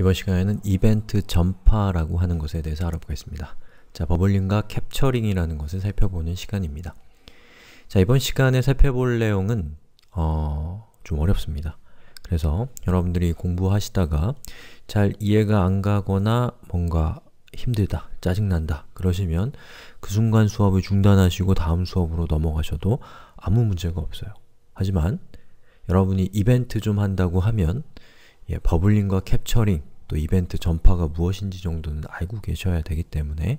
이번 시간에는 이벤트 전파라고 하는 것에 대해서 알아보겠습니다. 자, 버블링과 캡처링이라는 것을 살펴보는 시간입니다. 자, 이번 시간에 살펴볼 내용은 어, 좀 어렵습니다. 그래서 여러분들이 공부하시다가 잘 이해가 안 가거나 뭔가 힘들다, 짜증난다 그러시면 그 순간 수업을 중단하시고 다음 수업으로 넘어가셔도 아무 문제가 없어요. 하지만 여러분이 이벤트 좀 한다고 하면 예, 버블링과 캡처링, 또 이벤트 전파가 무엇인지 정도는 알고 계셔야 되기 때문에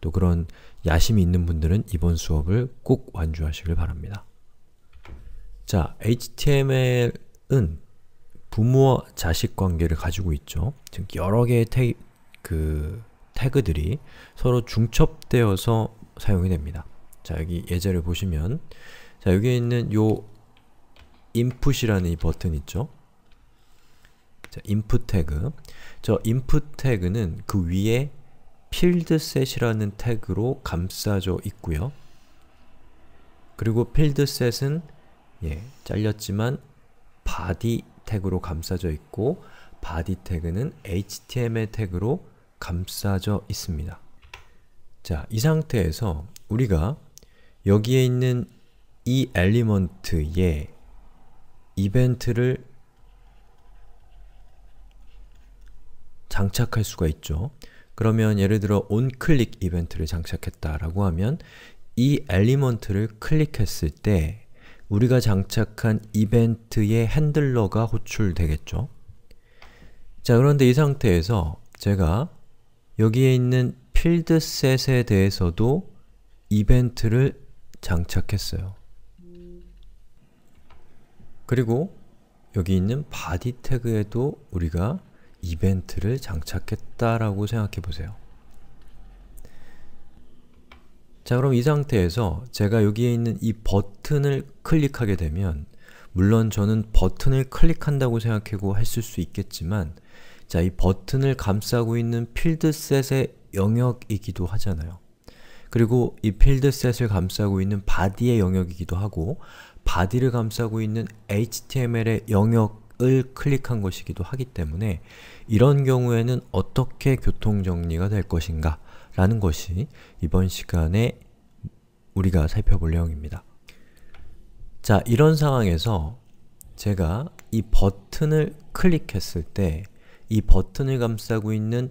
또 그런 야심이 있는 분들은 이번 수업을 꼭 완주하시길 바랍니다. 자, HTML은 부모와 자식 관계를 가지고 있죠. 즉 여러 개의 태그, 태그들이 서로 중첩되어서 사용이 됩니다. 자, 여기 예제를 보시면 자, 여기 있는 요 input이라는 이 버튼 있죠? 자, input 태그. 저 input 태그는 그 위에 필드 셋이라는 태그로 감싸져 있고요. 그리고 필드 셋은 예, 잘렸지만 body 태그로 감싸져 있고 body 태그는 html 태그로 감싸져 있습니다. 자, 이 상태에서 우리가 여기에 있는 이 엘리먼트에 이벤트를 장착할 수가 있죠. 그러면 예를 들어 onClick 이벤트를 장착했다라고 하면 이 엘리먼트를 클릭했을 때 우리가 장착한 이벤트의 핸들러가 호출되겠죠. 자, 그런데 이 상태에서 제가 여기에 있는 필드셋에 대해서도 이벤트를 장착했어요. 그리고 여기 있는 body 태그에도 우리가 이벤트를 장착했다라고 생각해 보세요. 자 그럼 이 상태에서 제가 여기에 있는 이 버튼을 클릭하게 되면 물론 저는 버튼을 클릭한다고 생각하고 했을 수 있겠지만 자, 이 버튼을 감싸고 있는 필드셋의 영역이기도 하잖아요. 그리고 이 필드셋을 감싸고 있는 바디의 영역이기도 하고 바디를 감싸고 있는 HTML의 영역 을 클릭한 것이기도 하기 때문에 이런 경우에는 어떻게 교통정리가 될 것인가 라는 것이 이번 시간에 우리가 살펴볼 내용입니다. 자, 이런 상황에서 제가 이 버튼을 클릭했을 때 이 버튼을 감싸고 있는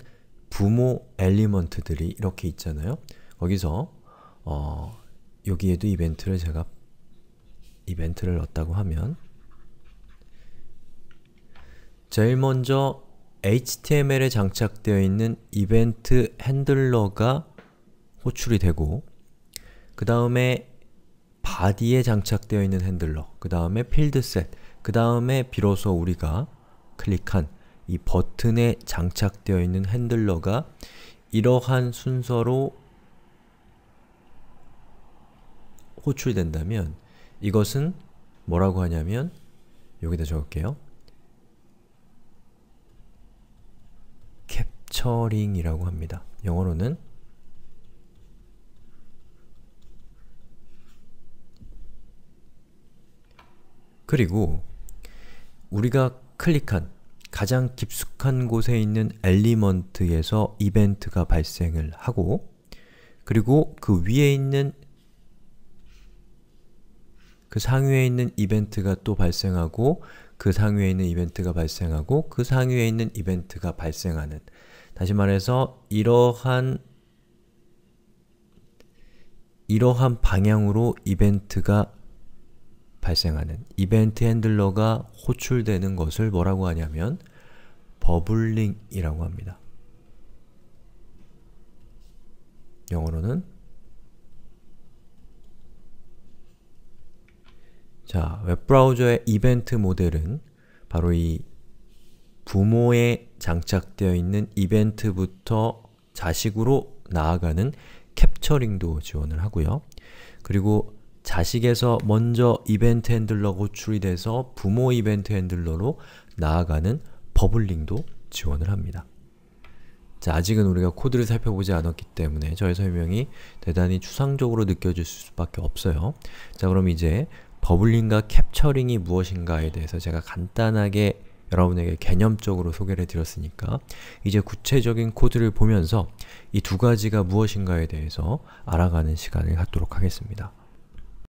부모 엘리먼트들이 이렇게 있잖아요. 거기서 어, 여기에도 이벤트를 제가 이벤트를 넣었다고 하면 제일 먼저 HTML에 장착되어 있는 이벤트 핸들러가 호출이 되고 그 다음에 바디에 장착되어 있는 핸들러 그 다음에 필드셋 그 다음에 비로소 우리가 클릭한 이 버튼에 장착되어 있는 핸들러가 이러한 순서로 호출된다면 이것은 뭐라고 하냐면 여기다 적을게요. 캡처링이라고 합니다. 영어로는 그리고 우리가 클릭한 가장 깊숙한 곳에 있는 엘리먼트에서 이벤트가 발생을 하고 그리고 그 위에 있는 그 상위에 있는 이벤트가 또 발생하고 그 상위에 있는 이벤트가 발생하고 그 상위에 있는 이벤트가 발생하는 다시 말해서 이러한 이러한 방향으로 이벤트가 발생하는 이벤트 핸들러가 호출되는 것을 뭐라고 하냐면 버블링이라고 합니다. 영어로는 자, 웹브라우저의 이벤트 모델은 바로 이 부모에 장착되어 있는 이벤트부터 자식으로 나아가는 캡처링도 지원을 하고요. 그리고 자식에서 먼저 이벤트 핸들러 고출이 돼서 부모 이벤트 핸들러로 나아가는 버블링도 지원을 합니다. 자, 아직은 우리가 코드를 살펴보지 않았기 때문에 저의 설명이 대단히 추상적으로 느껴질 수밖에 없어요. 자, 그럼 이제 버블링과 캡처링이 무엇인가에 대해서 제가 간단하게 여러분에게 개념적으로 소개를 드렸으니까 이제 구체적인 코드를 보면서 이 두 가지가 무엇인가에 대해서 알아가는 시간을 갖도록 하겠습니다.